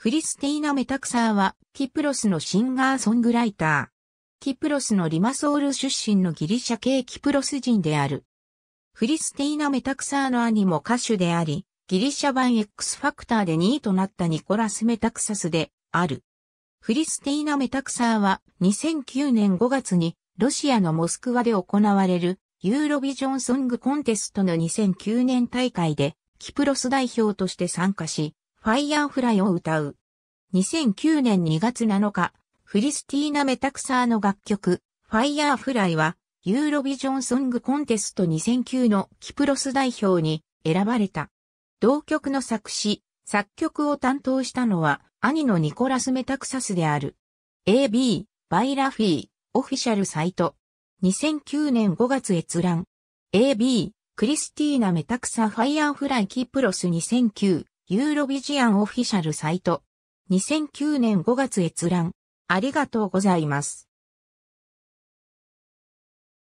フリスティーナ・メタクサーは、キプロスのシンガーソングライター。キプロスのリマソール出身のギリシャ系キプロス人である。フリスティーナ・メタクサーの兄も歌手であり、ギリシャ版 X ファクターで2位となったニコラス・メタクサスである。フリスティーナ・メタクサーは2009年5月にロシアのモスクワで行われるユーロビジョンソングコンテストの2009年大会でキプロス代表として参加し、ファイヤーフライを歌う。2009年2月7日、フリスティーナ・メタクサーの楽曲、ファイヤーフライは、ユーロビジョンソングコンテスト2009のキプロス代表に選ばれた。同曲の作詞、作曲を担当したのは、兄のニコラス・メタクサスである。AB、バイラフィー、オフィシャルサイト。2009年5月閲覧。AB、クリスティーナ・メタクサ・ファイヤーフライ・キプロス2009。ユーロビジアンオフィシャルサイト。2009年5月閲覧。ありがとうございます。